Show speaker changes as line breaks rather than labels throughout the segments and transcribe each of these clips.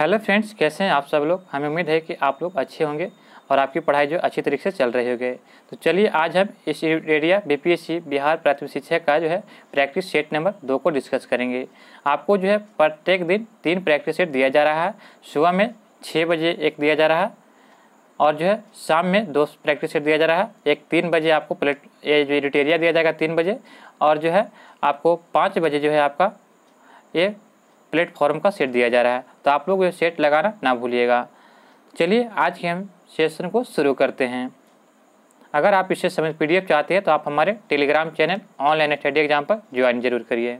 hello friends कैसे हैं आप सब लोग हमें उम्मीद है कि आप लोग अच्छे होंगे और आपकी पढ़ाई जो अच्छी तरीके से चल रही होगी तो चलिए आज हम इस एरिया बीपीएससी बिहार प्राथमिक शिक्षा का जो है प्रैक्टिस सेट नंबर दो को डिस्कस करेंगे आपको जो है प्रत्येक दिन तीन प्रैक्टिस सेट दिया जा रहा है सुबह में छः बजे एक दिया जा रहा है और जो है शाम में दो प्रैक्टिस सेट दिया जा रहा है एक तीन बजे आपको प्लेट ये जो एडिटेरिया दिया जाएगा तीन बजे और जो है आपको पाँच बजे जो है आपका ये प्लेटफॉर्म का सेट दिया जा रहा है तो आप लोग ये सेट लगाना ना भूलिएगा चलिए आज के हम सेशन को शुरू करते हैं अगर आप इससे समझ पी चाहते हैं तो आप हमारे Telegram channel online study exam पर ज्वाइन जरूर करिए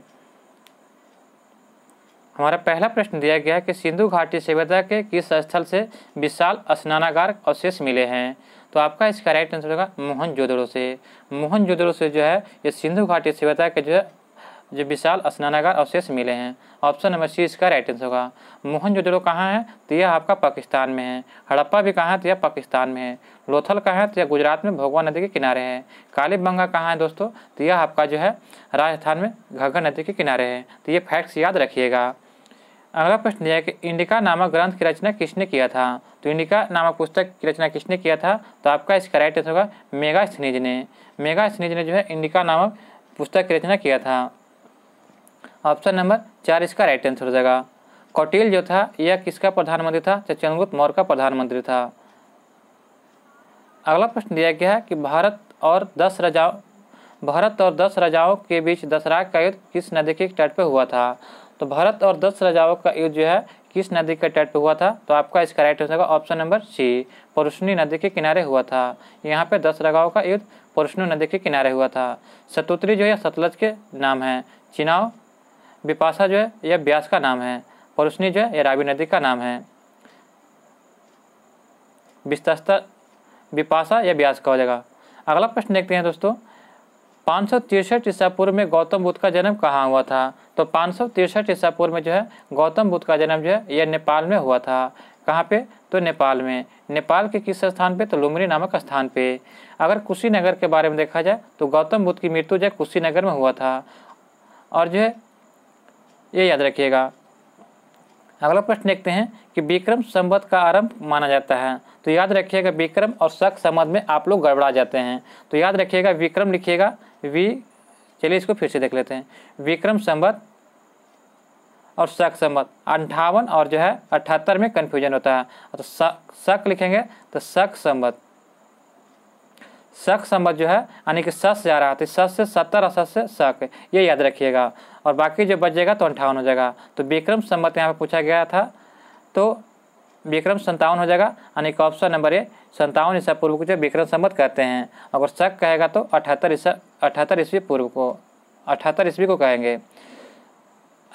हमारा पहला प्रश्न दिया गया है कि सिंधु घाटी सभ्यता के किस स्थल से विशाल स्नानागार अवशेष मिले हैं तो आपका इसका राइट आंसर होगा मोहन जोदड़ो से मोहन जोदड़ो से जो है ये सिंधु घाटी सभ्यता के जो है जो विशाल स्नानागार अवशेष मिले हैं ऑप्शन नंबर सी इसका राइट आंसर होगा मोहन मोहनजोदड़ो कहाँ है तो यह आपका पाकिस्तान में है हड़प्पा भी कहाँ है तो यह पाकिस्तान में है लोथल कहाँ है तो यह गुजरात में भगवा नदी के किनारे है काली बंगा कहाँ है दोस्तों तो यह आपका जो है राजस्थान में घाघर नदी के किनारे है तो ये फैक्ट्स याद रखिएगा अगला प्रश्न यह है कि इंडिका नामक ग्रंथ की रचना किसने किया था तो इंडिका नामक पुस्तक की रचना किसने किया था तो आपका इसका राइट आंसर होगा मेगा स्निज ने मेगा स्निज ने जो है इंडिका नामक पुस्तक की रचना किया था ऑप्शन नंबर चार इसका राइट आंसर हो जाएगा कौटिल जो था यह किसका प्रधानमंत्री था तो चंद्रगुप्त मौर्य का प्रधानमंत्री था अगला प्रश्न दिया गया है कि भारत और दस राजाओं भारत और दस राजाओं के बीच दशहरा का युद्ध किस नदी के तट पर हुआ था तो भारत और दस राजाओं का युद्ध जो है किस नदी के तट पर हुआ था तो आपका इसका राइट आंसर होगा ऑप्शन नंबर सी पुरुषनी नदी के किनारे हुआ था यहाँ पे दस राजाओं का युद्ध पुरुषनी नदी के किनारे हुआ था सतुत्री जो है सतलज के नाम है चिनाव बिपाशा जो है यह ब्यास का नाम है उसने जो है यह रावी नदी का नाम है विस्तस्ता बिपाशा या ब्यास का हो जाएगा अगला प्रश्न देखते हैं दोस्तों पाँच सौ तिरसठ ईसा पूर्व में गौतम बुद्ध का जन्म कहाँ हुआ था तो पाँच सौ तिरसठ ईसा पूर्व में जो है गौतम बुद्ध का जन्म जो है यह नेपाल में हुआ था कहाँ पे तो नेपाल में नेपाल के किस स्थान पे तो लुमरी नामक स्थान पे अगर कुशीनगर के बारे में देखा जाए तो गौतम बुद्ध की मृत्यु जो है कुशीनगर में हुआ था और जो है ये याद रखिएगा अगला प्रश्न देखते हैं कि विक्रम संवत का आरंभ माना जाता है तो याद रखिएगा विक्रम और शक संबंध में आप लोग गड़बड़ा जाते हैं तो याद रखिएगा विक्रम लिखिएगा वी चलिए इसको फिर से देख लेते हैं विक्रम संवत और शक संवत अंठावन और जो है अठहत्तर में कन्फ्यूजन होता है तो शक लिखेंगे तो शक संवत शक संवत जो है यानी कि सस जा रहा था सस तो से सत्तर और सस से शक ये याद रखिएगा और बाकी जो बच जाएगा तो अंठावन हो जाएगा तो विक्रम संबत यहाँ पर पूछा गया था तो विक्रम संतावन हो जाएगा यानी कि ऑप्शन नंबर ए संतावन ईसा पूर्व को जो विक्रम संबत कहते हैं अगर शक कहेगा तो अठहत्तर ईसा अठहत्तर ईस्वी पूर्व को अठहत्तर ईस्वी को कहेंगे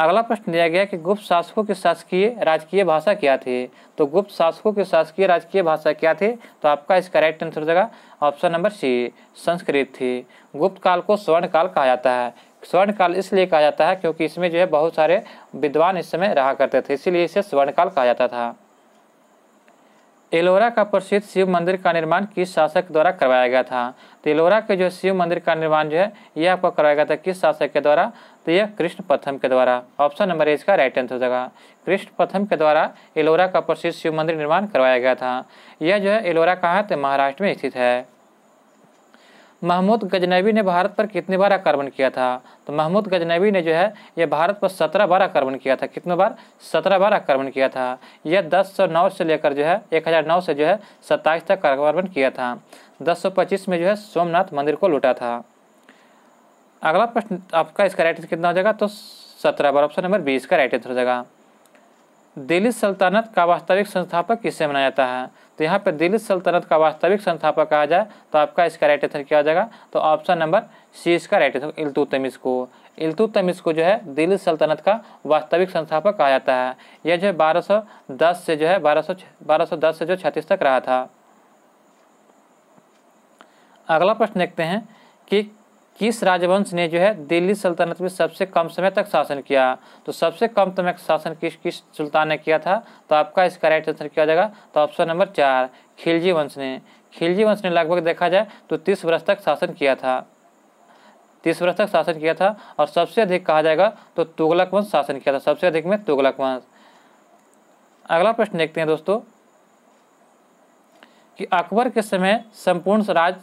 अगला प्रश्न दिया गया कि गुप्त शासकों की शासकीय राजकीय भाषा क्या थी तो गुप्त शासकों की शासकीय राजकीय भाषा क्या थी तो आपका इसका राइट आंसर हो जाएगा ऑप्शन नंबर सी संस्कृत थी गुप्त काल को स्वर्ण काल कहा जाता है स्वर्ण काल इसलिए कहा जाता है क्योंकि इसमें जो है बहुत सारे विद्वान इस समय रहा करते थे इसीलिए इसे स्वर्ण काल कहा जाता था एलोरा का प्रसिद्ध शिव मंदिर का निर्माण किस शासक द्वारा करवाया गया था तो एलोरा के जो शिव मंदिर का निर्माण जो है यह आपको करवाया गया था किस शासक के द्वारा तो यह कृष्ण प्रथम के द्वारा ऑप्शन नंबर ए इसका राइट आंसर हो जाएगा कृष्ण प्रथम के द्वारा एलोरा का प्रसिद्ध शिव मंदिर निर्माण करवाया गया था यह जो है एलोरा कहाँ है तो महाराष्ट्र में स्थित है महमूद गजनबी ने भारत पर कितने बार आक्रमण किया था तो महमूद गजनबी ने जो है यह भारत पर सत्रह बार आक्रमण किया था कितने बार सत्रह बार आक्रमण किया था यह दस सौ नौ से लेकर जो है एक हज़ार नौ से जो है सत्ताईस तक आक्रमण किया था दस सौ पच्चीस में जो है सोमनाथ मंदिर को लूटा था अगला प्रश्न आपका इसका राइट आंसर कितना हो जाएगा तो सत्रह बार ऑप्शन नंबर बीस का राइट आंसर हो जाएगा दिल्ली सल्तनत का वास्तविक संस्थापक किसे मनाया जाता है तो यहाँ पर दिल्ली सल्तनत का वास्तविक संस्थापक कहा जाए तो आपका इसका राइट आंसर क्या हो जाएगा तो ऑप्शन नंबर सी इसका राइट आंसर इल्तुतमिस को इल्तुतमिस को जो है दिल्ली सल्तनत का वास्तविक संस्थापक कहा जाता है यह जो है बारह से जो है बारह बारह से जो छत्तीस तक रहा था अगला प्रश्न देखते हैं कि किस राजवंश ने जो है दिल्ली सल्तनत में सबसे कम समय तक शासन किया तो सबसे कम समय शासन किस किस सुल्तान ने किया था तो आपका इसका राइट आंसर किया जाएगा तो ऑप्शन नंबर चार खिलजी वंश ने खिलजी वंश ने लगभग देखा जाए तो तीस वर्ष तक शासन किया था तीस वर्ष तक शासन किया था और सबसे अधिक कहा जाएगा तो तुगलक वंश शासन किया था सबसे अधिक में तुगलक वंश अगला प्रश्न देखते हैं दोस्तों कि अकबर के समय संपूर्ण राज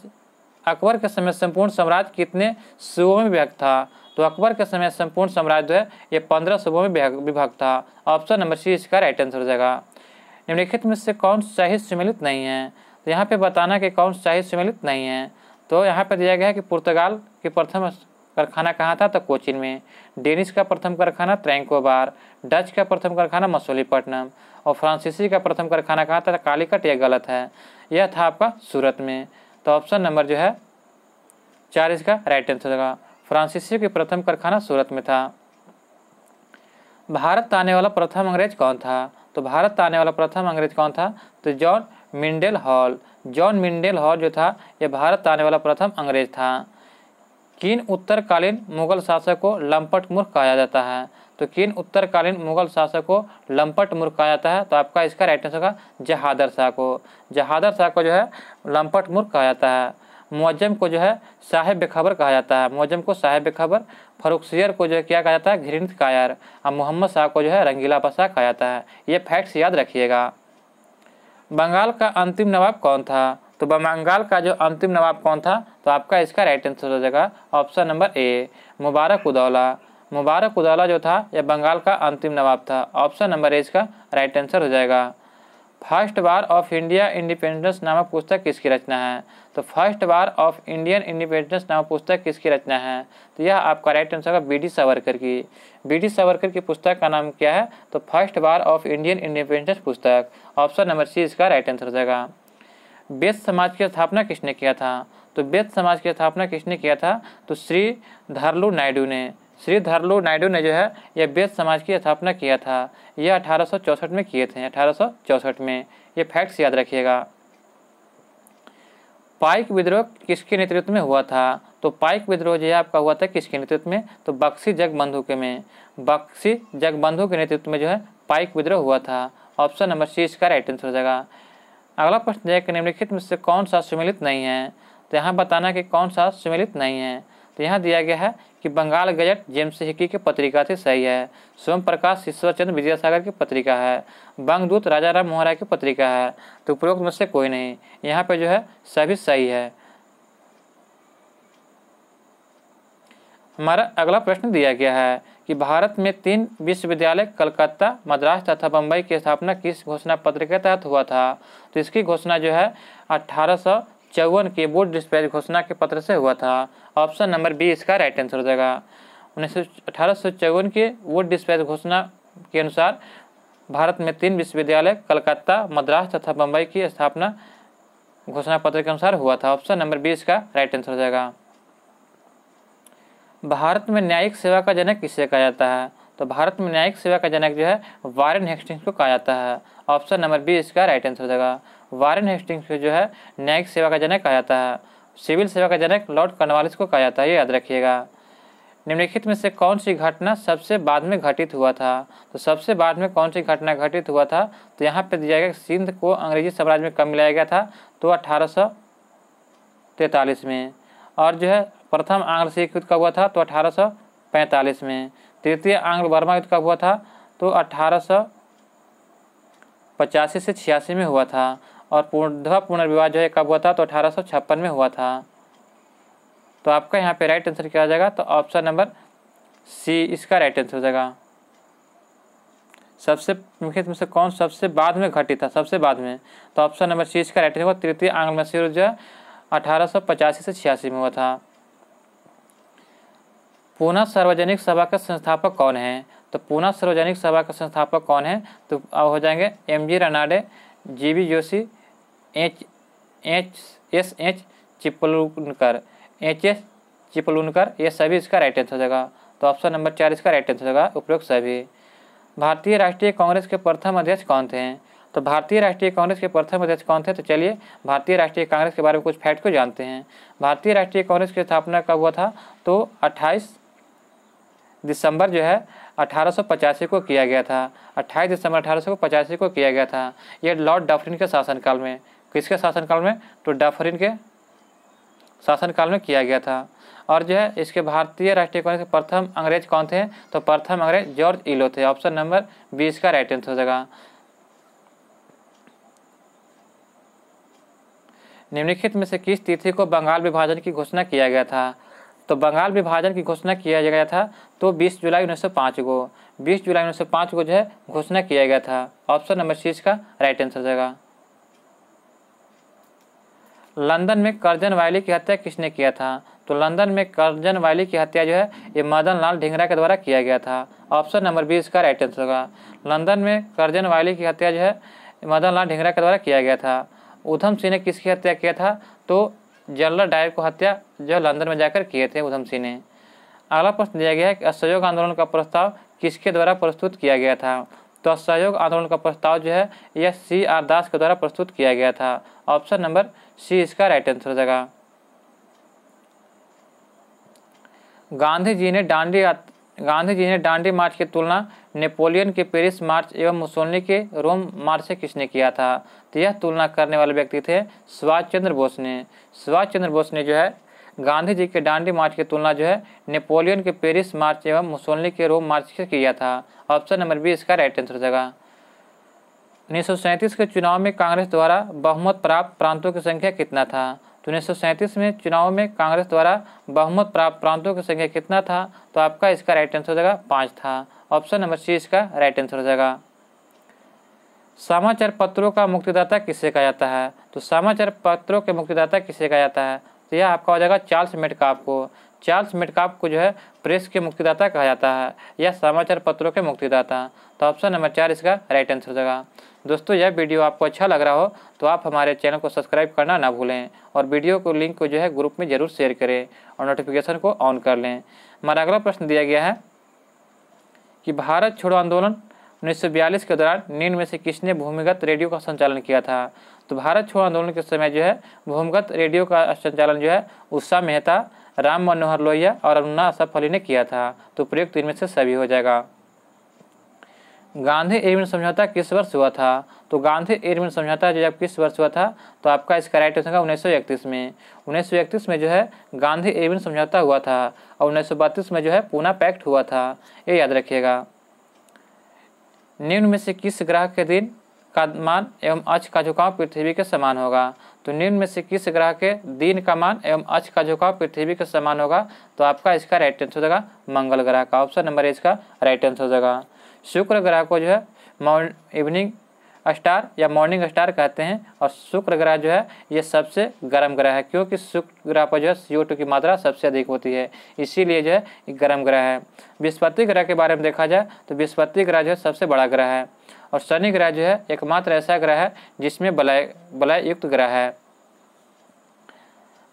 अकबर के समय संपूर्ण साम्राज्य कितने सूबों में विभक्त था तो अकबर के समय संपूर्ण साम्राज्य जो है ये पंद्रह सूबों में विभक्त था ऑप्शन नंबर सी इसका राइट आंसर हो जाएगा निम्नलिखित में से कौन शाही सम्मिलित नहीं है तो यहाँ पे बताना कि कौन शाही सम्मिलित नहीं है तो यहाँ पर दिया गया है कि पुर्तगाल की प्रथम कारखाना कहाँ था तो कोचिन में डेनिश का प्रथम कारखाना ट्रैंकोबार डच का प्रथम कारखाना मसूलीपट्टनम और फ्रांसीसी का प्रथम कारखाना कहाँ था तो कालीकट यह गलत है यह था आपका सूरत में तो ऑप्शन नंबर जो है चार इसका राइट आंसर होगा फ्रांसिस के प्रथम कारखाना सूरत में था भारत आने वाला प्रथम अंग्रेज कौन था तो भारत आने वाला प्रथम अंग्रेज कौन था तो John Mildenhall John Mildenhall जो था यह भारत आने वाला प्रथम अंग्रेज था किन उत्तरकालीन मुगल शासक को लंपट मूर्ख कहा जाता है तो किन उत्तरकालीन मुगल शासक को लंपट मूर्ख कहा जाता है तो आपका इसका राइट आंसर होगा जहादर शाह को जहादर शाह को जो है लंपट मूर्ख कहा जाता है मुआजम को जो है साहेब बेखबर कहा जाता है मुआजम को साहेब बेखबर फरुखसियर को जो है क्या कहा जाता है घृणित कायर और मोहम्मद शाह को जो है रंगीला पशा कहा जाता है ये फैक्ट्स याद रखिएगा बंगाल का अंतिम नवाब कौन था तो बंगाल का जो अंतिम नवाब कौन था तो आपका इसका राइट आंसर हो जाएगा ऑप्शन नंबर ए मुबारक उदौला मुबारक उदाला जो था यह बंगाल का अंतिम नवाब था ऑप्शन नंबर ए इसका राइट आंसर हो जाएगा first war of India independence नामक पुस्तक किसकी रचना है तो first war of Indian independence नामक पुस्तक किसकी रचना है तो यह आपका राइट आंसर होगा बी डी सावरकर की बी डी सावरकर की पुस्तक का नाम क्या है तो first war of Indian independence पुस्तक ऑप्शन नंबर सी इसका राइट आंसर हो जाएगा वेद समाज की स्थापना किसने किया था तो वेद समाज की स्थापना किसने किया था तो श्री धरलू नायडू ने श्री धरलू नायडू ने जो है यह वेद समाज की स्थापना किया था यह अठारह में किए थे अठारह में ये फैक्ट्स याद रखिएगा पाइक विद्रोह किसके नेतृत्व में हुआ था तो पाइक विद्रोह जो है आपका हुआ था किसके नेतृत्व में तो बक्सी जगबंधु के में बक्सी जगबंधु के नेतृत्व में जो है पाइक विद्रोह हुआ था ऑप्शन नंबर सी इसका राइट आंसर हो जाएगा अगला प्रश्न जाएगा निम्नलिखित में से कौन सा सुमिलित नहीं है तो यहाँ बताना कि कौन सा सुमिलित नहीं है तो यहाँ दिया गया है कि बंगाल गजट जेम्स हिकी की पत्रिका से सही है सोम प्रकाश ईश्वरचंद विद्यासागर की पत्रिका है बंगदूत राजा राम मोहरा की पत्रिका है तो उपरोक्त में से कोई नहीं यहाँ पे जो है सभी सही है हमारा अगला प्रश्न दिया गया है कि भारत में तीन विश्वविद्यालय कलकत्ता मद्रास तथा बम्बई की स्थापना किस घोषणा पत्र के तहत हुआ था तो इसकी घोषणा जो है अठारह चौवन के बोर्ड डिस्पैच घोषणा के पत्र से हुआ था ऑप्शन नंबर बी इसका राइट आंसर हो जाएगा उन्नीस अठारह के बोर्ड डिस्पैच घोषणा के अनुसार भारत में तीन विश्वविद्यालय कलकत्ता मद्रास तथा बम्बई की स्थापना घोषणा पत्र के अनुसार हुआ था ऑप्शन नंबर बी इसका राइट आंसर हो जाएगा भारत में न्यायिक सेवा का जनक किसे कहा जाता है तो भारत में न्यायिक सेवा का जनक जो है वारेन हेस्टिंग्स को कहा जाता है ऑप्शन नंबर बी इसका राइट आंसर हो जाएगा वारेन हेस्टिंग्स को जो है न्यायिक सेवा का जनक कहा जाता है सिविल सेवा का जनक लॉर्ड कर्नवालिस को कहा जाता है ये याद रखिएगा निम्नलिखित में से कौन सी घटना सबसे बाद में घटित हुआ था तो सबसे बाद में कौन सी घटना घटित हुआ था तो यहाँ पे दिया गया सिंध को अंग्रेजी साम्राज्य में कब मिलाया गया था तो अठारह में और जो है प्रथम आंग्ल सिख युद्ध कब हुआ था तो 1845 में तृतीय आंग्ल वर्मा युद्ध कब हुआ था तो अठारह पचासी से छियासी में हुआ था और पूर्णधवा पुनर्विवाह जो है कब हुआ था तो अठारह में हुआ था तो आपका यहाँ पे राइट आंसर क्या आ जाएगा तो ऑप्शन नंबर सी इसका राइट आंसर हो जाएगा सबसे मुख्य में से कौन सबसे बाद में घटित था सबसे बाद में तो ऑप्शन नंबर सी इसका राइट आंसर होगा तृतीय आंग्ल मसीह जो अठारह से छियासी में हुआ था पुनः सार्वजनिक सभा का संस्थापक कौन है तो पुनः सार्वजनिक सभा का संस्थापक कौन है तो अब हो जाएंगे M G Ranade G B Joshi H H S H Chiplunkar H S Chiplunkar ये सभी इसका राइट आंसर हो जाएगा तो ऑप्शन नंबर चार इसका राइट आंसर हो जाएगा उपरोक्त सभी भारतीय राष्ट्रीय कांग्रेस के प्रथम अध्यक्ष कौन थे तो भारतीय राष्ट्रीय कांग्रेस के प्रथम अध्यक्ष कौन थे तो चलिए भारतीय राष्ट्रीय कांग्रेस के बारे में कुछ फैक्ट को जानते हैं भारतीय राष्ट्रीय कांग्रेस की स्थापना कब हुआ था तो 28 दिसंबर जो है अठारह को किया गया था 28 दिसंबर अठारह को किया गया था यह लॉर्ड डफरिन के शासनकाल में किसके शासनकाल में तो डाफरिन के शासनकाल में किया गया था और जो है इसके भारतीय राष्ट्रीय कांग्रेस के प्रथम अंग्रेज कौन थे तो प्रथम अंग्रेज जॉर्ज इलो थे ऑप्शन नंबर बीस का राइट आंसर हो जाएगा निम्नलिखित में से किस तिथि को बंगाल विभाजन की घोषणा किया गया था तो बंगाल विभाजन की घोषणा किया गया था तो 20 जुलाई 1905 को 20 जुलाई 1905 को जो है घोषणा किया गया था ऑप्शन नंबर सी इसका राइट आंसर हो जाएगा लंदन में करजन वायली की हत्या किसने किया था तो लंदन में करजन वायली की हत्या जो है ये मदन लाल ढिंगरा के द्वारा किया गया था ऑप्शन नंबर बी इसका राइट आंसर होगा लंदन में करजन वायली की हत्या जो है मदन लाल ढिंगरा के द्वारा किया गया था उधम सिंह ने किसकी हत्या किया था तो जनरल डायर को हत्या जो लंदन में जाकर किए थे उधम सिंह ने अगला प्रश्न दिया गया है कि असहयोग आंदोलन का प्रस्ताव किसके द्वारा प्रस्तुत किया गया था तो असहयोग आंदोलन का प्रस्ताव जो है यह सी आर दास के द्वारा प्रस्तुत किया गया था ऑप्शन नंबर सी इसका राइट आंसर हो जाएगा गांधी जी ने डांडी गांधी जी ने डांडी मार्च की तुलना नेपोलियन के पेरिस मार्च एवं मुसोलनी के रोम मार्च से किसने किया था तो यह तुलना करने वाले व्यक्ति थे सुभाष चंद्र बोस ने सुभाष चंद्र बोस ने जो है गांधी जी के डांडी मार्च की तुलना जो है नेपोलियन के पेरिस मार्च एवं मुसोलनी के रोम मार्च से किया था ऑप्शन नंबर बी इसका राइट आंसर जगह उन्नीस के चुनाव में कांग्रेस द्वारा बहुमत प्राप्त प्रांतों की संख्या कितना था तो उन्नीस में चुनाव में कांग्रेस द्वारा बहुमत प्राप्त प्रांतों की संख्या कितना था तो आपका इसका राइट आंसर हो जाएगा पाँच था ऑप्शन नंबर सी इसका राइट आंसर हो जाएगा समाचार पत्रों का मुक्तिदाता किसे कहा जाता है तो समाचार पत्रों के मुक्तिदाता किसे कहा जाता है तो यह आपका हो जाएगा चार्ल्स मेटकाफ को चार्ल्स मेटकाप को जो है प्रेस के मुक्तिदाता कहा जाता है या समाचार पत्रों के मुक्तिदाता तो ऑप्शन नंबर चार इसका राइट आंसर हो जाएगा दोस्तों यह वीडियो आपको अच्छा लग रहा हो तो आप हमारे चैनल को सब्सक्राइब करना ना भूलें और वीडियो को लिंक को जो है ग्रुप में ज़रूर शेयर करें और नोटिफिकेशन को ऑन कर लें हमारा अगला प्रश्न दिया गया है कि भारत छोड़ो आंदोलन 1942 के दौरान निम्न में से किसने भूमिगत रेडियो का संचालन किया था तो भारत छोड़ आंदोलन के समय जो है भूमिगत रेडियो का संचालन जो है उषा मेहता राम मनोहर लोहिया और अरुणा असफ अली ने किया था तो प्रयुक्त इनमें से सभी हो जाएगा गांधी एडमिन समझौता किस वर्ष हुआ था तो गांधी एडमिन समझौता जो किस वर्ष हुआ था तो आपका इसका राइट आंसर होगा उन्नीस में उन्नीस में जो है गांधी एडमिन समझौता हुआ था और उन्नीस में जो है पूना पैक्ट हुआ था ये याद रखिएगा निम्न में से किस ग्रह के दिन का मान एवं अक्ष का झुकाव पृथ्वी के समान होगा तो निम्न में से किस ग्रह के दिन का मान एवं अक्ष का झुकाव पृथ्वी के समान होगा तो आपका इसका राइट आंसर हो जाएगा मंगल ग्रह का ऑप्शन नंबर इसका राइट आंसर हो जाएगा शुक्र ग्रह को जो है मॉर्निंग इवनिंग स्टार या मॉर्निंग स्टार कहते हैं और शुक्र ग्रह जो है ये सबसे गर्म ग्रह है क्योंकि शुक्र ग्रह पर जो है सीओ की मात्रा सबसे अधिक होती है इसीलिए जो है गर्म ग्रह है बृहस्पति ग्रह के बारे में देखा जाए तो बृहस्पति ग्रह जो है सबसे बड़ा ग्रह है और शनि ग्रह जो है एकमात्र ऐसा ग्रह है जिसमें बलय बलय युक्त ग्रह है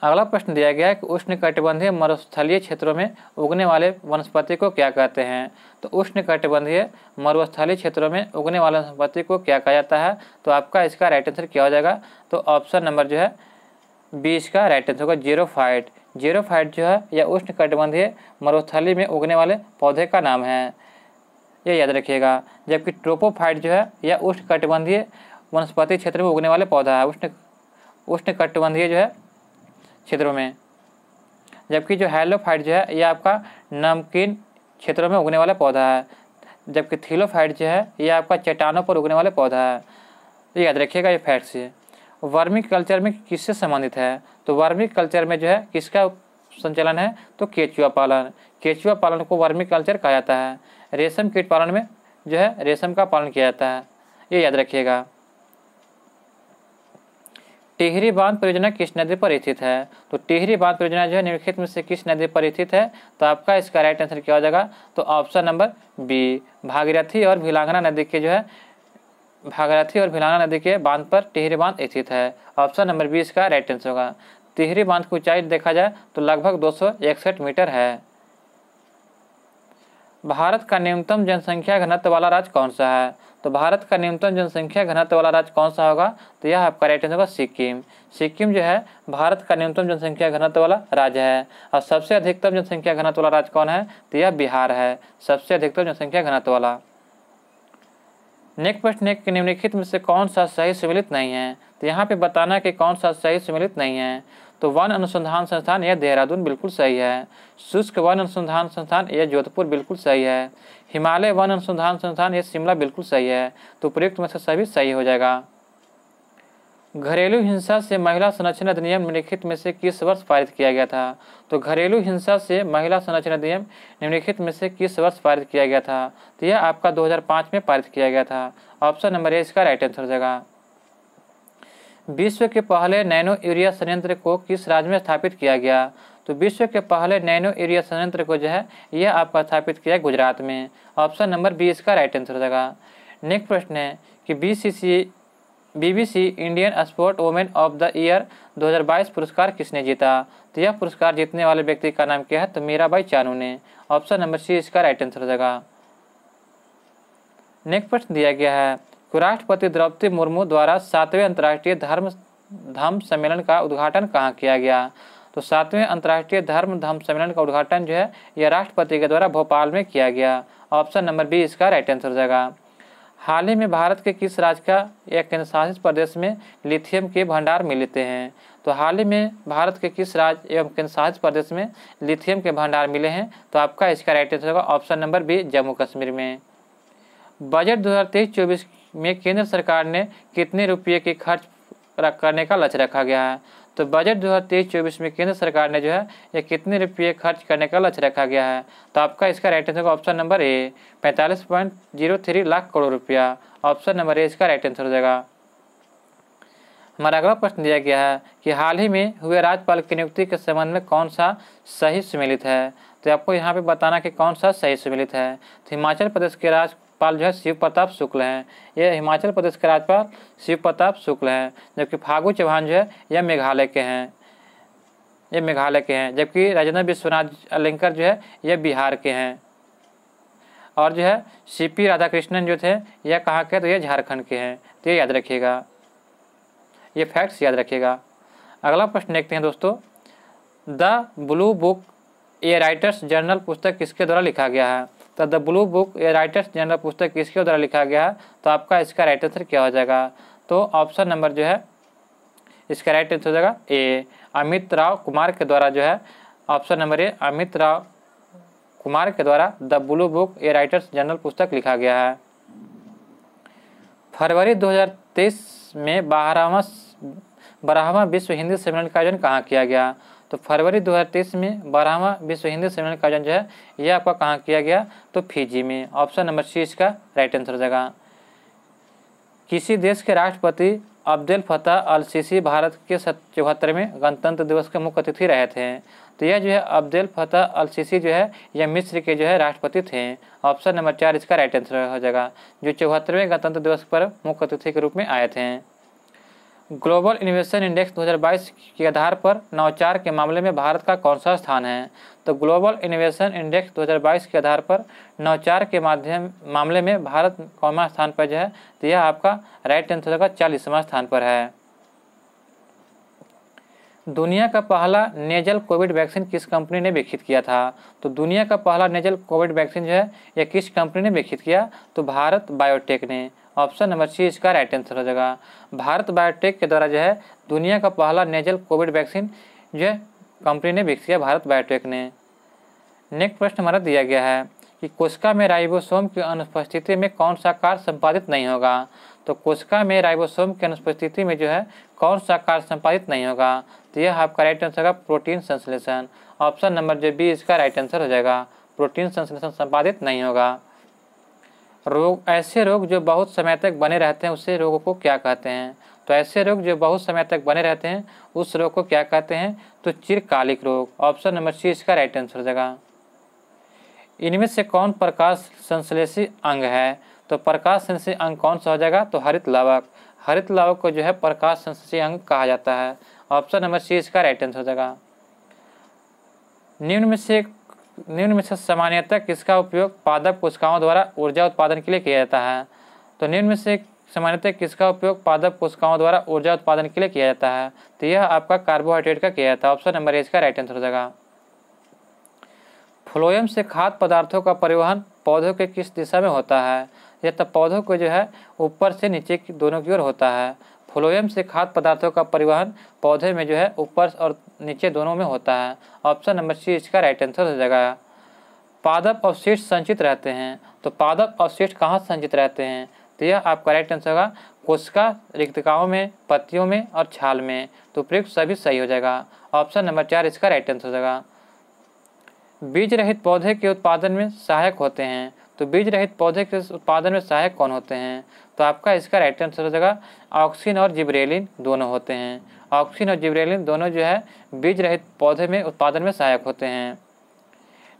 अगला प्रश्न दिया गया है कि उष्णकटिबंधीय मरुस्थलीय क्षेत्रों में उगने वाले वनस्पति को क्या कहते हैं तो उष्णकटिबंधीय मरुस्थलीय क्षेत्रों में उगने वाले वनस्पति को क्या कहा जाता है तो आपका इसका राइट आंसर क्या हो जाएगा तो ऑप्शन नंबर जो है बीस का राइट आंसर होगा जीरो फाइट जीरो फाइट जो है यह उष्णकटिबंधीय मरुस्थली में उगने वाले पौधे का नाम है यह याद रखिएगा जबकि ट्रोपोफाइट जो है यह कटिबंधीय वनस्पति क्षेत्र में उगने वाले पौधा है उष्ण कटिबंधीय जो है क्षेत्रों में जबकि जो हेलोफाइट जो है ये आपका नमकीन क्षेत्रों में उगने वाला पौधा है जबकि थीलोफाइट जो है ये आपका चट्टानों पर उगने वाला पौधा है तो याद रखिएगा ये फैट्स ये वर्मी कल्चर में किससे संबंधित है तो वर्मी कल्चर में जो है किसका संचालन है तो केचुआ पालन केचुआ पालन को वर्मी कल्चर कहा जाता है रेशम कीट पालन में जो है रेशम का पालन किया जाता है ये याद रखिएगा टेहरी बांध परियोजना किस नदी पर स्थित है तो टेहरी बांध परियोजना जो है निम्नलिखित में से किस नदी पर स्थित है तो आपका इसका राइट आंसर क्या हो जाएगा तो ऑप्शन नंबर बी भागीरथी और भिलांगना नदी के जो है भागीरथी और भिलांगना नदी के बांध पर टेहरी बांध स्थित है ऑप्शन नंबर बी इसका राइट आंसर होगा टिहरी बांध की ऊंचाई देखा जाए तो लगभग दो मीटर है भारत का न्यूनतम जनसंख्या घनत्व वाला राज्य कौन सा है तो भारत का न्यूनतम जनसंख्या घनत्व वाला राज्य कौन सा होगा तो यह आपका राइट आंसर होगा सिक्किम सिक्किम जो है भारत का न्यूनतम जनसंख्या घनत्व वाला राज्य है और सबसे अधिकतम जनसंख्या घनत्व वाला राज्य कौन है तो यह बिहार है सबसे अधिकतम जनसंख्या घनत्व वाला नेक्स्ट प्रश्न है निम्नलिखित में से कौन सा सही सम्मिलित नहीं है तो यहाँ पे बताना कि कौन सा सही सम्मिलित नहीं है तो वन अनुसंधान संस्थान यह देहरादून बिल्कुल सही है शुष्क वन अनुसंधान संस्थान यह जोधपुर बिल्कुल सही है हिमालय वन अनुसंधान संस्थान ये शिमला बिल्कुल सही है तो उपयुक्त में से सभी सही हो जाएगा घरेलू हिंसा से महिला संरक्षण अधिनियम निम्नलिखित में से किस वर्ष पारित किया गया था तो घरेलू हिंसा से महिला संरक्षण अधिनियम निम्नलिखित में से किस वर्ष पारित किया गया था तो यह आपका 2005 में पारित किया गया था ऑप्शन नंबर ए इसका राइट आंसर हो जाएगा विश्व के पहले नैनो यूरिया संयंत्र को किस राज्य में स्थापित किया गया तो विश्व के पहले नैनो एरिया संयंत्र को जो है यह आपका स्थापित किया गुजरात में ऑप्शन नंबर बी इसका राइट आंसर हो जाएगा नेक्स्ट प्रश्न है कि B BBC Indian sport women of the year 2022 पुरस्कार किसने जीता तो यह पुरस्कार जीतने वाले व्यक्ति का नाम क्या है तो मीराबाई चानू ने ऑप्शन नंबर सी इसका राइट आंसर हो जाएगा नेक्स्ट प्रश्न दिया गया है राष्ट्रपति द्रौपदी मुर्मू द्वारा सातवें अंतर्राष्ट्रीय धर्म धाम सम्मेलन का उद्घाटन कहाँ किया गया तो सातवें अंतर्राष्ट्रीय धर्म धर्म सम्मेलन का उद्घाटन जो है यह राष्ट्रपति के द्वारा भोपाल में किया गया ऑप्शन नंबर बी इसका राइट आंसर हो जाएगा हाल ही में भारत के किस राज्य का या केंद्रशासित प्रदेश में लिथियम के भंडार मिलते हैं तो हाल ही में भारत के किस राज्य एवं केंद्रशासित प्रदेश में लिथियम के भंडार मिले हैं तो आपका इसका राइट आंसर होगा option number B Jammu Kashmir में बजट दो हज़ार में केंद्र सरकार ने कितने रुपये के खर्च करने का लक्ष्य रखा गया है तो बजट दो हज़ार तेईस चौबीस में केंद्र सरकार ने जो है ये कितने रुपये खर्च करने का लक्ष्य रखा गया है तो आपका इसका राइट आंसर होगा ऑप्शन नंबर ए पैंतालीस point zero three lakh crore रुपया ऑप्शन नंबर ए इसका राइट आंसर हो जाएगा हमारा अगला प्रश्न दिया गया है कि हाल ही में हुए राज्यपाल की नियुक्ति के संबंध में कौन सा सही सम्मिलित है तो आपको यहाँ पे बताना कि कौन सा सही सम्मिलित है तो हिमाचल प्रदेश के राज पाल जो है शिव प्रताप शुक्ल हैं ये हिमाचल प्रदेश के राज्यपाल शिव प्रताप शुक्ल हैं जबकि फागू चौहान जो है यह मेघालय के हैं ये मेघालय के हैं जबकि राजेंद्र विश्वनाथ अलिंकर जो है यह बिहार के हैं और जो है सी पी राधाकृष्णन जो थे यह कहाँ के तो ये झारखंड के हैं तो ये याद रखिएगा ये फैक्ट्स याद रखिएगा अगला प्रश्न देखते हैं दोस्तों the blue book a writer's journal पुस्तक किसके द्वारा लिखा गया है तो द ब्लू बुक या राइटर्स जनरल पुस्तक किसके द्वारा लिखा गया है तो आपका इसका राइट आंसर क्या हो जाएगा तो ऑप्शन नंबर जो है इसका राइट आंसर हो जाएगा ए अमित राव कुमार के द्वारा जो है option number A Amit Rao Kumar के द्वारा the blue book a writer's journal पुस्तक लिखा गया है फरवरी 2023 में बारहवा बारहवा विश्व हिंदी सम्मेलन का आयोजन कहाँ किया गया तो फरवरी 2023 में बारहवा विश्व हिंदी सम्मेलन का आयोजन जो है यह आपका कहाँ किया गया तो फिजी में ऑप्शन नंबर सी इसका राइट आंसर हो जाएगा किसी देश के राष्ट्रपति Abdul Fattah al Sisi Bharat के चौहत्तरवें गणतंत्र दिवस के मुख्य अतिथि रहे थे तो यह जो है अब्दुल फतेह अल सीसी जो है यह मिस्र के जो है राष्ट्रपति थे ऑप्शन नंबर चार इसका राइट आंसर हो जाएगा जो चौहत्तरवें गणतंत्र दिवस पर मुख्य अतिथि के रूप में आए थे ग्लोबल इन्वेस्टर इंडेक्स 2022 के आधार पर नवाचार के मामले में भारत का कौन सा स्थान है तो ग्लोबल इन्वेस्टर इंडेक्स 2022 के आधार पर नवाचार के माध्यम मामले में भारत कौन स्थान पर जो है तो यह आपका राइट आंसर होगा चालीसवा स्थान पर है दुनिया का पहला नेजल कोविड वैक्सीन किस कंपनी ने विकसित किया था तो दुनिया का पहला नेजल कोविड वैक्सीन जो है यह किस कंपनी ने विकसित किया तो भारत बायोटेक ने ऑप्शन नंबर सी इसका राइट आंसर हो जाएगा भारत बायोटेक के द्वारा जो है दुनिया का पहला नेजल कोविड वैक्सीन जो है कंपनी ने विकसित भारत बायोटेक ने नेक्स्ट प्रश्न हमारा दिया गया है कि कोशिका में राइबोसोम की अनुपस्थिति में कौन सा कार्य संपादित नहीं होगा तो कोशिका में राइबोसोम की अनुपस्थिति में जो है कौन सा कार्य संपादित नहीं होगा तो यह आपका राइट आंसर होगा प्रोटीन संश्लेषण ऑप्शन नंबर जो बी इसका राइट आंसर हो जाएगा प्रोटीन संश्लेषण संपादित नहीं होगा रोग ऐसे रोग जो बहुत समय तक बने रहते हैं उसे रोग को क्या कहते हैं तो ऐसे रोग जो बहुत समय तक बने रहते हैं उस रोग को क्या कहते हैं तो चिरकालिक रोग ऑप्शन नंबर सी इसका राइट आंसर हो इनमें से कौन प्रकाश संश्लेषी अंग है तो प्रकाश संश्लेषी अंग कौन सा हो जाएगा तो हरित लावक हरित लावक को जो है प्रकाश संश्लेषी अंग कहा जाता है ऑप्शन नंबर सी इसका राइट आंसर हो जाएगा निम्न में से निम्न में से सामान्यतः किसका उपयोग पादप कोशिकाओं द्वारा ऊर्जा उत्पादन के लिए किया जाता है तो निम्न में से सामान्यतः किसका उपयोग पादप कोशिकाओं द्वारा ऊर्जा उत्पादन के लिए किया जाता है तो यह आपका कार्बोहाइड्रेट का किया जाता है ऑप्शन नंबर ए इसका राइट आंसर हो जाएगा फ्लोएम से खाद्य पदार्थों का परिवहन पौधों के किस दिशा में होता है यह तो पौधों को जो है ऊपर से नीचे की दोनों की ओर होता है फ्लोएम से खाद्य पदार्थों का परिवहन पौधे में जो है ऊपर और नीचे दोनों में होता है ऑप्शन नंबर सी इसका राइट आंसर हो जाएगा पादप अवशिष्ट संचित रहते हैं तो पादप अवशिष्ट कहाँ संचित रहते हैं तो यह आपका राइट आंसर होगा कोशिका रिक्तिकाओं में पत्तियों में और छाल में तो प्रयुक्त सभी सही हो जाएगा ऑप्शन नंबर चार इसका राइट आंसर हो जाएगा बीज रहित पौधे के उत्पादन में सहायक होते हैं तो बीज रहित पौधे के उत्पादन में सहायक कौन होते हैं तो आपका इसका राइट आंसर हो जाएगा ऑक्सीन और जिब्रेलिन दोनों होते हैं ऑक्सीन और जिब्रेलिन दोनों जो है बीज रहित पौधे में उत्पादन में सहायक होते हैं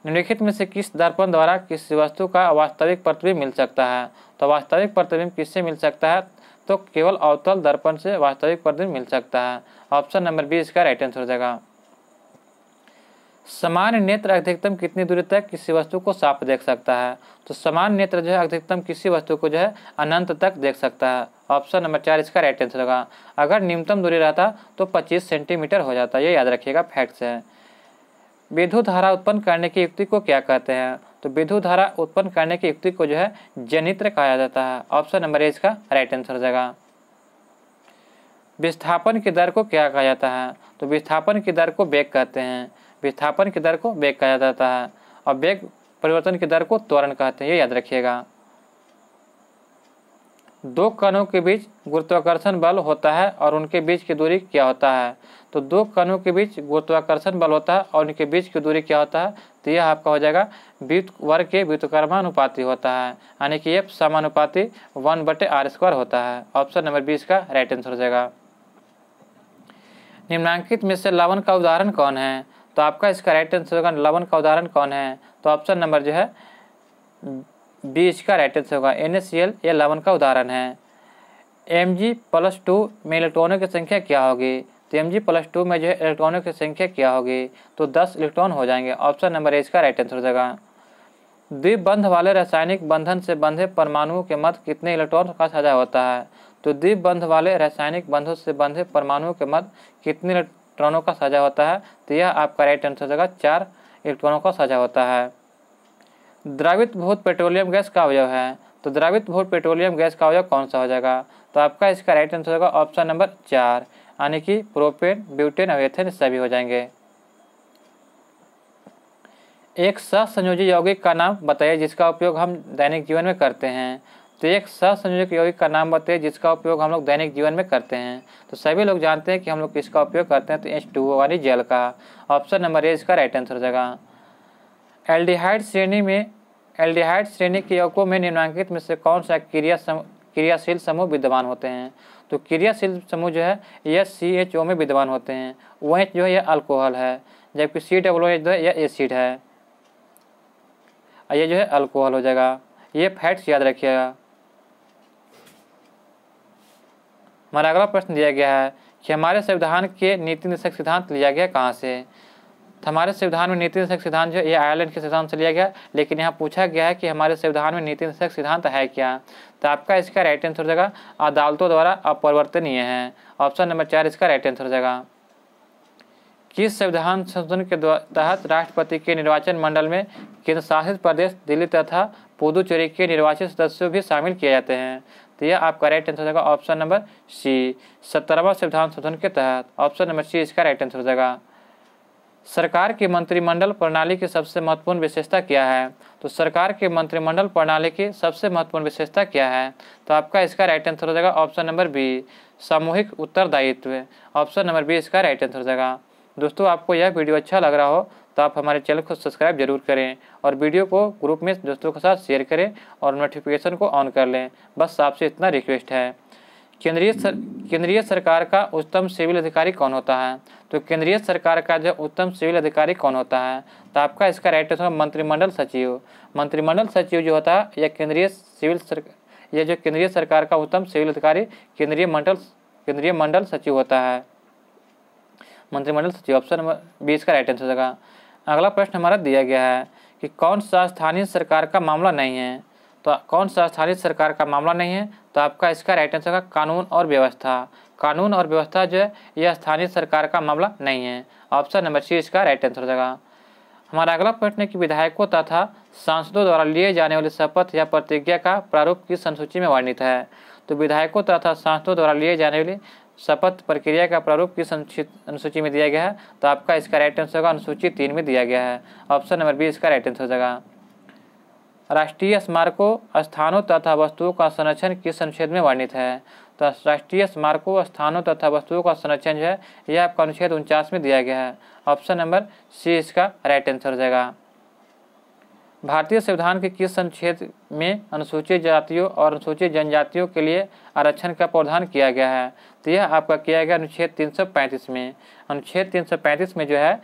निम्नलिखित में से किस दर्पण द्वारा किस वस्तु का वास्तविक प्रतिबिंब मिल सकता है तो वास्तविक प्रतिबिंब किससे मिल सकता है तो केवल अवतल दर्पण से वास्तविक प्रतिबिंब मिल सकता है ऑप्शन नंबर बी इसका राइट आंसर हो जाएगा सामान्य नेत्र अधिकतम कितनी दूरी तक किसी वस्तु को साफ देख सकता है तो सामान्य नेत्र जो है अधिकतम किसी वस्तु को जो है अनंत तक देख सकता है ऑप्शन नंबर चार इसका राइट आंसर होगा अगर न्यूनतम दूरी रहता तो पच्चीस सेंटीमीटर हो जाता ये याद रखिएगा फैक्ट्स है विद्युत धारा उत्पन्न करने की युक्ति को क्या कहते हैं तो विद्युत धारा उत्पन्न करने की युक्ति को जो है जनित्र कहा जाता है ऑप्शन नंबर ए इसका राइट आंसर हो जाएगा विस्थापन की दर को क्या कहा जाता है तो विस्थापन की दर को बेग कहते हैं विस्थापन की दर को वेग कहा जाता है और वेग परिवर्तन की दर को त्वरण कहते हैं ये याद रखिएगा दो कणों के बीच गुरुत्वाकर्षण बल होता है और उनके बीच की दूरी क्या होता है तो दो कणों के बीच गुरुत्वाकर्षण बल होता है और उनके बीच की दूरी क्या होता है तो यह आपका हो जाएगा वित्त वर्ग के वित्तकर्मानुपाति होता है यानी कि यह समानुपाति वन बटे आर स्क्वायर होता है ऑप्शन नंबर बीस का राइट आंसर हो जाएगा निम्नांकित में से लवण का उदाहरण कौन है तो आपका इसका राइट आंसर होगा लवन का उदाहरण कौन है तो ऑप्शन नंबर जो है बी इसका राइट आंसर होगा एन ये लवन का उदाहरण है एम जी प्लस टू में इलेक्ट्रॉनों की संख्या क्या होगी तो एम जी प्लस टू में जो है इलेक्ट्रॉनों की संख्या क्या होगी तो दस इलेक्ट्रॉन हो जाएंगे ऑप्शन नंबर ए इसका राइट आंसर हो जाएगा द्विबंध वाले रासायनिक बंधन से बंधे परमाणुओं के मध्य कितने इलेक्ट्रॉन का साझा होता है तो द्विबंध वाले रासायनिक बंधों से बंधे परमाणुओं के मध्य कितने इलेक्ट्रॉनों का साझा होता है तो यह आपका राइट आंसर हो जाएगा चार इलेक्ट्रॉनों का साझा होता है द्रावित भूत पेट्रोलियम गैस का अवयव है तो द्रावित भूत पेट्रोलियम गैस का अवयव कौन सा हो जाएगा तो आपका इसका राइट आंसर होगा ऑप्शन नंबर चार यानी कि प्रोपेन ब्यूटेन अवेथेन सभी हो जाएंगे एक सह संयोजी यौगिक का नाम बताइए जिसका उपयोग हम दैनिक जीवन में करते हैं तो एक सहसंयोजक यौगिक का नाम बताइए जिसका उपयोग हम लोग दैनिक जीवन में करते हैं तो सभी लोग जानते हैं कि हम लोग किसका उपयोग करते हैं तो एच टू वाली जेल का ऑप्शन नंबर ए इसका राइट आंसर हो जाएगा एल्डिहाइड श्रेणी में एल्डिहाइड श्रेणी के यौकों में निम्नांकित में से कौन सा क्रिया सम, क्रियाशील समूह विद्यमान होते हैं तो क्रियाशील समूह जो है यह सी एच ओ में विद्यमान होते हैं ओ एच जो है यह अल्कोहल है जबकि सी डब्लो एच जो है यह एसिड है यह जो है अल्कोहल हो जाएगा ये फैक्ट्स याद रखिएगा हमारा अगला प्रश्न दिया गया है कि हमारे संविधान के नीति निषेक सिद्धांत लिया गया कहाँ से तो हमारे संविधान में नीति निषेक सिद्धांत जो ये आयरलैंड के सिद्धांत से लिया गया लेकिन यहाँ पूछा गया है कि हमारे संविधान में नीति निषेक सिद्धांत है क्या तो आपका इसका राइट आंसर हो जाएगा अदालतों द्वारा अपरिवर्तनीय है ऑप्शन नंबर चार इसका राइट आंसर हो जाएगा किस संविधान संशोधन के तहत राष्ट्रपति के निर्वाचन मंडल में केंद्र शासित प्रदेश दिल्ली तथा पुदुचेरी के निर्वाचित सदस्यों भी शामिल किए जाते हैं तो यह आपका राइट आंसर हो जाएगा ऑप्शन नंबर सी सत्रहवा संविधान शोधन के तहत ऑप्शन नंबर सी इसका राइट आंसर हो जाएगा सरकार की मंत्रिमंडल प्रणाली की सबसे महत्वपूर्ण विशेषता क्या है तो सरकार की मंत्रिमंडल प्रणाली की सबसे महत्वपूर्ण विशेषता क्या है तो आपका इसका राइट आंसर हो जाएगा ऑप्शन नंबर बी सामूहिक उत्तरदायित्व ऑप्शन नंबर बी इसका राइट आंसर हो जाएगा दोस्तों आपको यह वीडियो अच्छा लग रहा हो तो आप हमारे चैनल को सब्सक्राइब जरूर करें और वीडियो को ग्रुप में दोस्तों के साथ शेयर करें और नोटिफिकेशन को ऑन कर लें बस आपसे इतना रिक्वेस्ट है केंद्रीय सर केंद्रीय सरकार का उच्चतम सिविल अधिकारी कौन होता है तो केंद्रीय सरकार का जो उत्तम सिविल अधिकारी कौन होता है तो आपका इसका राइट आंसर मंत्रिमंडल सचिव मंत्रिमंडल सचिव जो होता है या केंद्रीय सिविल सर यह जो केंद्रीय सरकार का उत्तम सिविल अधिकारी केंद्रीय मंडल केंद्रीय मंडल सचिव होता है मंत्रिमंडल सचिव ऑप्शन नंबर बी इसका राइट आंसर होगा अगला प्रश्न हमारा दिया गया है कि कौन सा स्थानीय सरकार का मामला नहीं है तो कौन सा स्थानीय सरकार का मामला नहीं है तो आपका इसका राइट आंसर का कानून और व्यवस्था कानून और व्यवस्था जो है यह स्थानीय सरकार का मामला नहीं है ऑप्शन नंबर सी इसका राइट आंसर हो जाएगा हमारा अगला प्रश्न है कि विधायकों तथा सांसदों द्वारा लिए जाने वाली शपथ या प्रतिज्ञा का प्रारूप किस अनुसूची में वर्णित है तो विधायकों तथा सांसदों द्वारा लिए जाने वाली शपथ प्रक्रिया का प्रारूप किस अनुसूची में दिया गया है तो आपका इसका राइट आंसर होगा अनुसूची तीन में दिया गया है ऑप्शन नंबर बी इसका राइट आंसर हो जाएगा राष्ट्रीय स्मारकों स्थानों तथा वस्तुओं का संरक्षण किस अनुच्छेद में वर्णित है तो राष्ट्रीय स्मारकों स्थानों तथा वस्तुओं का संरक्षण जो है यह आपका अनुच्छेद उनचास में दिया गया है ऑप्शन नंबर सी इसका राइट आंसर हो जाएगा भारतीय संविधान के किस अनुच्छेद में अनुसूचित जातियों और अनुसूचित जनजातियों के लिए आरक्षण का प्रावधान किया गया है तो यह आपका किया गया अनुच्छेद 335 में अनुच्छेद 335 में जो है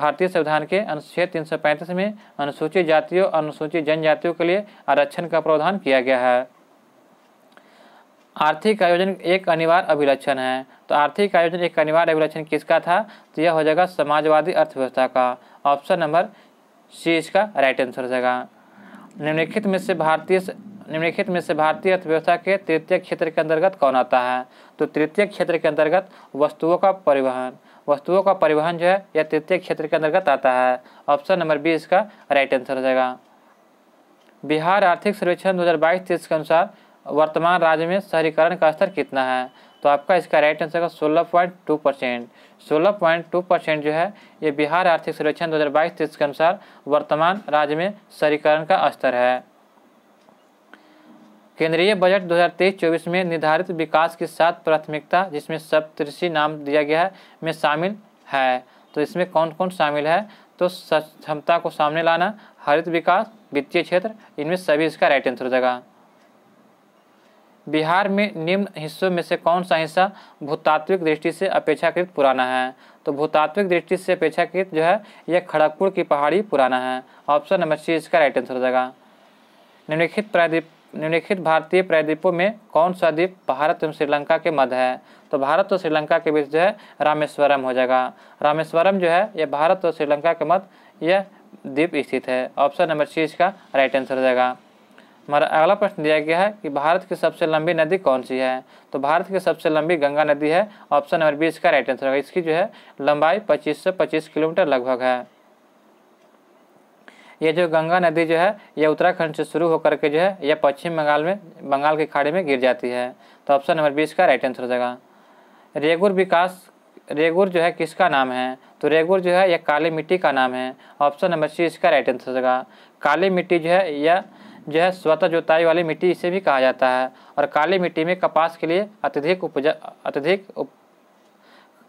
भारतीय संविधान के अनुच्छेद 335 में अनुसूचित जातियों और अनुसूचित जनजातियों के लिए आरक्षण का प्रावधान किया गया है आर्थिक आयोजन एक अनिवार्य अभिलक्षण है तो आर्थिक आयोजन एक अनिवार्य अभिलक्षण किसका था तो यह हो जाएगा समाजवादी अर्थव्यवस्था का ऑप्शन नंबर सी इसका राइट आंसर हो जाएगा निम्नलिखित में से भारतीय निम्नलिखित में से भारतीय अर्थव्यवस्था के तृतीय क्षेत्र के अंतर्गत कौन आता है तो तृतीय क्षेत्र के अंतर्गत वस्तुओं का परिवहन वस्तुओं का परिवहन जो है यह तृतीय क्षेत्र के अंतर्गत आता है ऑप्शन नंबर बी इसका राइट आंसर हो जाएगा बिहार आर्थिक सर्वेक्षण 2022 हजार के अनुसार वर्तमान राज्य में शहरीकरण का स्तर कितना है तो आपका इसका राइट आंसर होगा सोलह पॉइंट टू परसेंट सोलह पॉइंट टू परसेंट जो है ये बिहार आर्थिक सर्वेक्षण दो हज़ार बाईस तेईस के अनुसार वर्तमान राज्य में शहरीकरण का स्तर है केंद्रीय बजट 2023-24 में निर्धारित विकास की सात प्राथमिकता जिसमें सप्तषि नाम दिया गया है में शामिल है तो इसमें कौन कौन शामिल है तो क्षमता को सामने लाना हरित विकास वित्तीय क्षेत्र इनमें सभी इसका राइट आंसर हो जाएगा बिहार में निम्न हिस्सों में से कौन सा हिस्सा भूतात्विक दृष्टि से अपेक्षाकृत पुराना है तो भूतात्विक दृष्टि से अपेक्षाकृत जो है यह खड़गपुर की पहाड़ी पुराना है ऑप्शन नंबर सी इसका राइट आंसर हो जाएगा निम्नलिखित प्रायद्वीप निम्नलिखित भारतीय प्रायद्वीपों में कौन सा द्वीप भारत एवं श्रीलंका के मध्य है तो भारत और श्रीलंका के बीच जो है रामेश्वरम हो जाएगा रामेश्वरम जो है यह भारत और श्रीलंका के मध्य यह द्वीप स्थित है ऑप्शन नंबर सी इसका राइट आंसर हो जाएगा हमारा अगला प्रश्न दिया गया है कि भारत की सबसे लंबी नदी कौन सी है तो भारत की सबसे लंबी गंगा नदी है ऑप्शन नंबर बी इसका राइट आंसर होगा इसकी जो है लंबाई 25 से 25 किलोमीटर लगभग है ये जो गंगा नदी जो है यह उत्तराखंड से शुरू होकर के जो है यह पश्चिम बंगाल में बंगाल की खाड़ी में गिर जाती है तो ऑप्शन नंबर बी इसका राइट आंसर हो जाएगा रेगुर विकास रेगुर जो है किसका नाम है तो रेगुर जो है यह काली मिट्टी का नाम है ऑप्शन नंबर सी इसका राइट आंसर हो जाएगा काली मिट्टी जो है यह जो है स्वतः जोताई वाली मिट्टी इसे भी कहा जाता है और काली मिट्टी में कपास के लिए अत्यधिक उपजा अत्यधिक उप,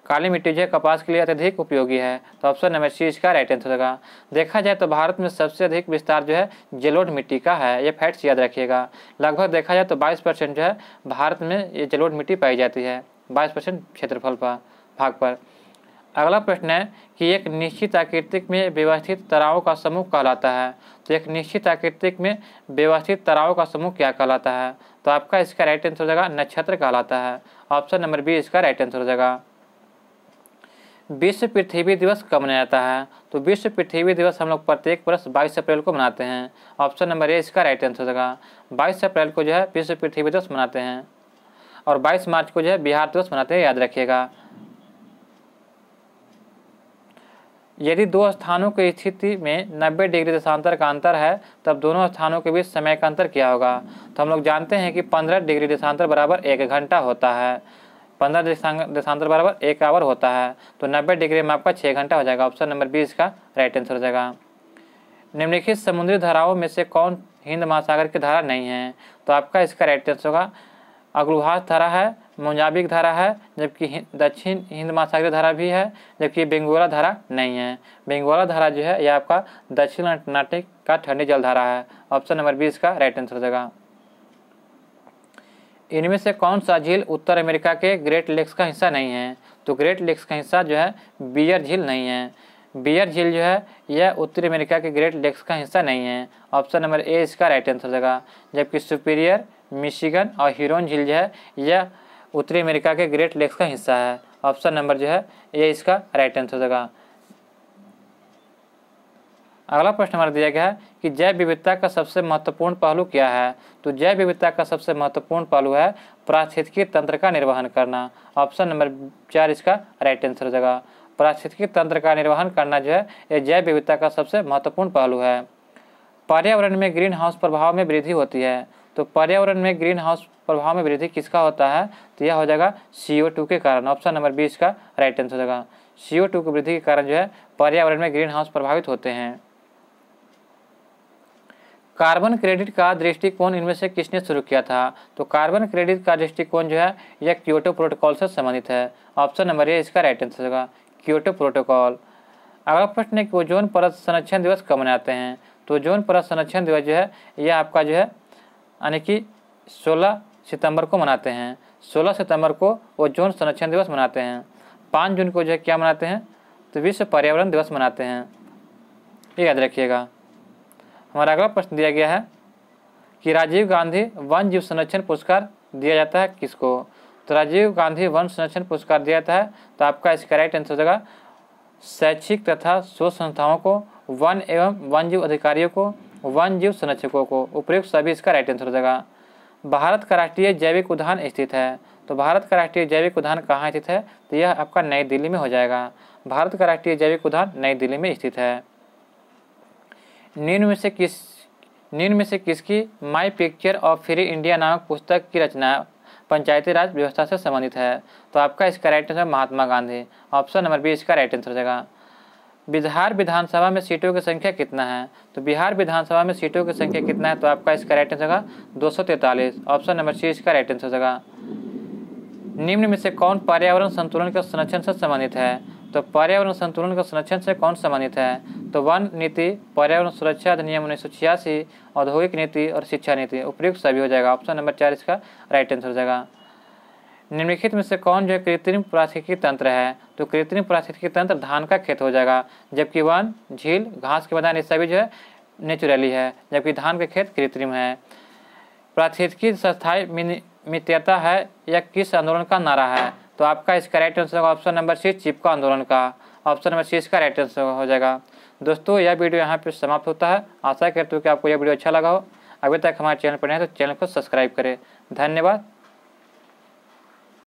काली मिट्टी जो है कपास के लिए अत्यधिक उपयोगी है तो ऑप्शन नंबर सी इसका राइट आंसर होगा देखा जाए तो भारत में सबसे अधिक विस्तार जो है जलोड मिट्टी का है ये फैक्ट्स याद रखिएगा लगभग देखा जाए तो 22 परसेंट जो है भारत में ये जलोड मिट्टी पाई जाती है 22 परसेंट क्षेत्रफल पर भाग पर अगला प्रश्न है कि एक निश्चित आकृतिक में व्यवस्थित तराव का समूह कहलाता है तो एक निश्चित आकृतिक में व्यवस्थित तराव का समूह क्या कहलाता है तो आपका इसका राइट आंसर हो जाएगा नक्षत्र कहलाता है ऑप्शन नंबर बी इसका राइट आंसर हो जाएगा विश्व पृथ्वी दिवस कब मनाया जाता है तो विश्व पृथ्वी दिवस हम लोग प्रत्येक वर्ष बाईस अप्रैल को मनाते हैं ऑप्शन नंबर ए इसका राइट आंसर हो जाएगा बाईस अप्रैल को जो है विश्व पृथ्वी दिवस मनाते हैं और बाईस मार्च को जो है बिहार दिवस मनाते हैं याद रखिएगा यदि दो स्थानों की स्थिति में 90 डिग्री दशांतर का अंतर है तब दोनों स्थानों के बीच समय का अंतर क्या होगा तो हम लोग जानते हैं कि 15 डिग्री दशांतर बराबर एक घंटा होता है 15 दशांतर बराबर एक आवर होता है तो 90 डिग्री में आपका छः घंटा हो जाएगा ऑप्शन नंबर बीस का राइट आंसर हो जाएगा निम्नलिखित समुद्री धाराओं में से कौन हिंद महासागर की धारा नहीं है तो आपका इसका राइट आंसर होगा अग्रुहास धारा है मोजाबिक धारा है जबकि दक्षिण हिंद महासागरीय धारा भी है जबकि बेंगोला धारा नहीं है बेंगोला धारा जो है यह आपका दक्षिण कर्नाटक का ठंडी जलधारा है ऑप्शन नंबर बीस का राइट आंसर जगह इनमें से कौन सा झील उत्तर अमेरिका के ग्रेट लेक्स का हिस्सा नहीं है तो ग्रेट लेक्स का हिस्सा जो है बियर झील नहीं है बियर झील जो है यह उत्तरी अमेरिका के ग्रेट लेक्स का हिस्सा नहीं है ऑप्शन नंबर ए इसका राइट आंसर जगह जबकि सुपीरियर मिशिगन और हीरोन झील जो है यह उत्तरी अमेरिका के ग्रेट लेक्स का हिस्सा है ऑप्शन नंबर जो है ये इसका राइट आंसर हो जाएगा अगला प्रश्न हमारा दिया गया है कि जैव विविधता का सबसे महत्वपूर्ण पहलू क्या है तो जैव विविधता का सबसे महत्वपूर्ण पहलू है प्राक्षितकीय तंत्र का निर्वहन करना ऑप्शन नंबर चार इसका राइट आंसर हो जाएगा तंत्र का निर्वहन करना जो है यह जैव विविधता का सबसे महत्वपूर्ण पहलू है पर्यावरण में ग्रीन हाउस प्रभाव में वृद्धि होती है तो पर्यावरण में ग्रीन हाउस प्रभाव में वृद्धि किसका होता है तो यह हो जाएगा सी के कारण ऑप्शन नंबर बी इसका राइट आंसर हो जाएगा सी की वृद्धि के कारण जो है पर्यावरण में ग्रीन हाउस प्रभावित होते हैं कार्बन क्रेडिट का दृष्टिकोण इनमें से किसने शुरू किया था तो कार्बन क्रेडिट का दृष्टिकोण जो है यह क्योटो प्रोटोकॉल से संबंधित है ऑप्शन नंबर ए इसका राइट आंसर होगा क्योटो प्रोटोकॉल अगला प्रश्न है कि ओजोन परत संरक्षण दिवस कब मनाते हैं तो ओजोन परत संरक्षण दिवस जो है यह आपका जो है यानी कि 16 सितंबर को मनाते हैं 16 सितंबर को वो जून संरक्षण दिवस मनाते हैं पाँच जून को जो है क्या मनाते हैं तो विश्व पर्यावरण दिवस मनाते हैं ये याद रखिएगा हमारा अगला प्रश्न दिया गया है कि राजीव गांधी वन जीव संरक्षण पुरस्कार दिया जाता है किसको तो राजीव गांधी वन संरक्षण पुरस्कार दिया जाता है तो आपका इसका राइट आंसर हो जाएगा शैक्षिक तथा शोध संस्थाओं को वन एवं वन जीव अधिकारियों को वन जीव संरक्षकों को उपयुक्त सभी इसका राइट आंसर हो जाएगा भारत का राष्ट्रीय जैविक उद्यान स्थित है तो भारत का राष्ट्रीय जैविक उद्यान कहाँ स्थित है तो यह आपका नई दिल्ली में हो जाएगा भारत का राष्ट्रीय जैविक उद्यान नई दिल्ली में स्थित है निम्न में से किस निम्न में से किसकी my picture of free India नामक पुस्तक की रचना पंचायती राज व्यवस्था से संबंधित है तो आपका इसका right answer Mahatma Gandhi option number B इसका राइट आंसर हो जाएगा बिहार विधानसभा में सीटों की संख्या कितना है तो बिहार विधानसभा में सीटों की संख्या कितना है तो आपका इसका राइट आंसर होगा दो ऑप्शन नंबर सी इसका राइट आंसर होगा निम्न में से कौन पर्यावरण संतुलन के संरक्षण से संबंधित है तो पर्यावरण संतुलन का संरक्षण से कौन संबंधित है तो वन नीति पर्यावरण सुरक्षा अधिनियम उन्नीस सौ छियासी औद्योगिक नीति और शिक्षा नीति उपयुक्त सभी हो जाएगा ऑप्शन नंबर चार इसका राइट आंसर हो जाएगा निम्नलिखित में से कौन जो है कृत्रिम प्राथिकी तंत्र है तो कृत्रिम प्राथिकी तंत्र धान का खेत हो जाएगा जबकि वन झील घास के मैदान ये सभी जो है नेचुरली है जबकि धान के खेत कृत्रिम है प्राथिकी संस्थाई मित्रता है या किस आंदोलन का नारा है तो आपका इसका राइट आंसर होगा ऑप्शन नंबर सी चिपका आंदोलन का ऑप्शन नंबर सी इसका राइट आंसर हो जाएगा दोस्तों यह वीडियो यहाँ पर समाप्त होता है आशा करते हो कि आपको यह वीडियो अच्छा लगा हो अभी तक हमारे चैनल पर नहीं तो चैनल को सब्सक्राइब करें धन्यवाद